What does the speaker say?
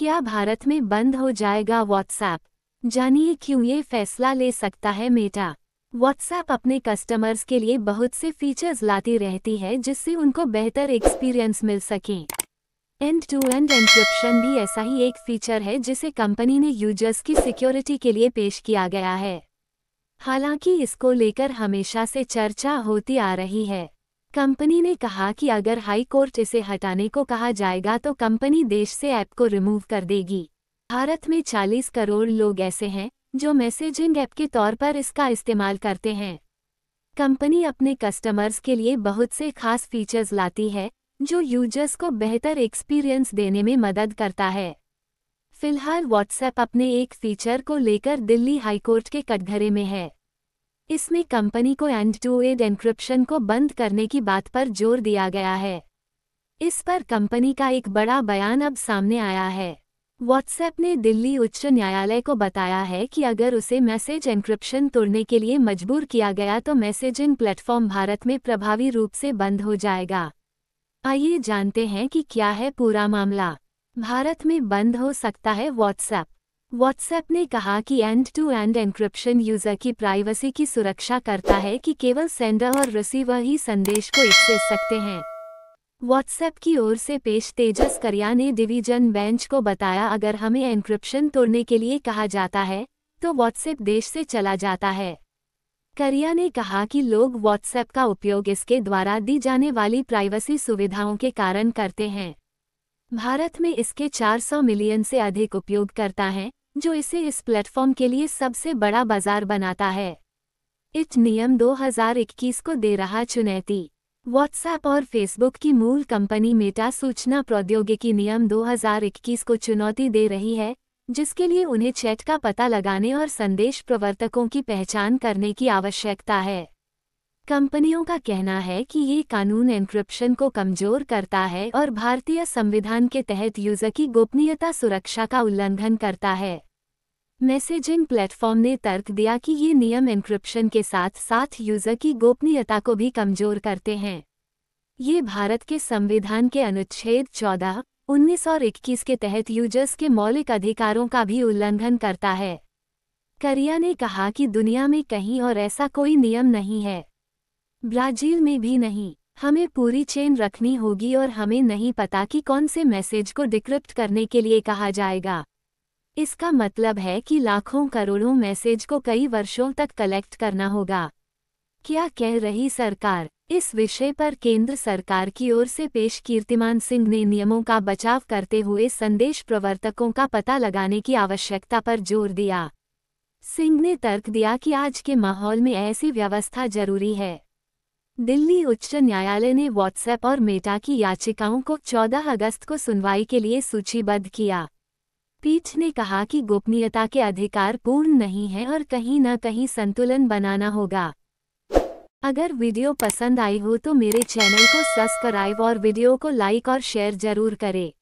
क्या भारत में बंद हो जाएगा व्हाट्सऐप जानिए क्यों ये फैसला ले सकता है मेटा व्हाट्सऐप अपने कस्टमर्स के लिए बहुत से फीचर्स लाती रहती है जिससे उनको बेहतर एक्सपीरियंस मिल सके एंड टू एंड एन्क्रिप्शन भी ऐसा ही एक फीचर है जिसे कंपनी ने यूजर्स की सिक्योरिटी के लिए पेश किया गया है हालांकि इसको लेकर हमेशा से चर्चा होती आ रही है कंपनी ने कहा कि अगर हाई कोर्ट इसे हटाने को कहा जाएगा तो कंपनी देश से ऐप को रिमूव कर देगी भारत में 40 करोड़ लोग ऐसे हैं जो मैसेजिंग ऐप के तौर पर इसका इस्तेमाल करते हैं कंपनी अपने कस्टमर्स के लिए बहुत से खास फीचर्स लाती है जो यूजर्स को बेहतर एक्सपीरियंस देने में मदद करता है फिलहाल व्हाट्सएप अपने एक फीचर को लेकर दिल्ली हाईकोर्ट के कटघरे में है इसमें कंपनी को एंड टू एड एनक्रिप्शन को बंद करने की बात पर जोर दिया गया है इस पर कंपनी का एक बड़ा बयान अब सामने आया है व्हाट्सएप ने दिल्ली उच्च न्यायालय को बताया है कि अगर उसे मैसेज एन्क्रिप्शन तोड़ने के लिए मजबूर किया गया तो मैसेजिंग प्लेटफॉर्म भारत में प्रभावी रूप से बंद हो जाएगा आइए जानते हैं कि क्या है पूरा मामला भारत में बंद हो सकता है व्हाट्सएप व्हाट्सएप ने कहा कि end to end encryption user की प्राइवेसी की सुरक्षा करता है कि केवल सेंडर और रिसीवर ही संदेश को एक्सेस सकते हैं व्हाट्सएप की ओर से पेश तेजस करिया ने डिवीजन बेंच को बताया अगर हमें एन्क्रिप्शन तोड़ने के लिए कहा जाता है तो व्हाट्सएप देश से चला जाता है करिया ने कहा कि लोग व्हाट्सएप का उपयोग इसके द्वारा दी जाने वाली प्राइवेसी सुविधाओं के कारण करते हैं भारत में इसके 400 मिलियन से अधिक उपयोगकर्ता हैं जो इसे इस प्लेटफॉर्म के लिए सबसे बड़ा बाजार बनाता है इट नियम 2021 को दे रहा चुनौती व्हाट्सएप और फेसबुक की मूल कंपनी मेटा सूचना प्रौद्योगिकी नियम 2021 को चुनौती दे रही है जिसके लिए उन्हें चैट का पता लगाने और संदेश प्रवर्तकों की पहचान करने की आवश्यकता है कंपनियों का कहना है कि ये कानून एन्क्रिप्शन को कमजोर करता है और भारतीय संविधान के तहत यूजर की गोपनीयता सुरक्षा का उल्लंघन करता है मैसेजिंग प्लेटफॉर्म ने तर्क दिया कि ये नियम एन्क्रिप्शन के साथ साथ यूजर की गोपनीयता को भी कमजोर करते हैं ये भारत के संविधान के अनुच्छेद चौदह उन्नीस और इक्कीस के तहत यूजर्स के मौलिक अधिकारों का भी उल्लंघन करता है करिया ने कहा कि दुनिया में कहीं और ऐसा कोई नियम नहीं है ब्राजील में भी नहीं हमें पूरी चेन रखनी होगी और हमें नहीं पता कि कौन से मैसेज को डिक्रिप्ट करने के लिए कहा जाएगा इसका मतलब है कि लाखों करोड़ों मैसेज को कई वर्षों तक कलेक्ट करना होगा क्या कह रही सरकार इस विषय पर केंद्र सरकार की ओर से पेश कीर्तिमान सिंह ने नियमों का बचाव करते हुए संदेश प्रवर्तकों का पता लगाने की आवश्यकता पर जोर दिया सिंह ने तर्क दिया कि आज के माहौल में ऐसी व्यवस्था जरूरी है दिल्ली उच्च न्यायालय ने व्हाट्सएप और मेटा की याचिकाओं को 14 अगस्त को सुनवाई के लिए सूचीबद्ध किया पीठ ने कहा कि गोपनीयता के अधिकार पूर्ण नहीं है और कहीं न कहीं संतुलन बनाना होगा अगर वीडियो पसंद आई हो तो मेरे चैनल को सब्सक्राइब और वीडियो को लाइक और शेयर जरूर करें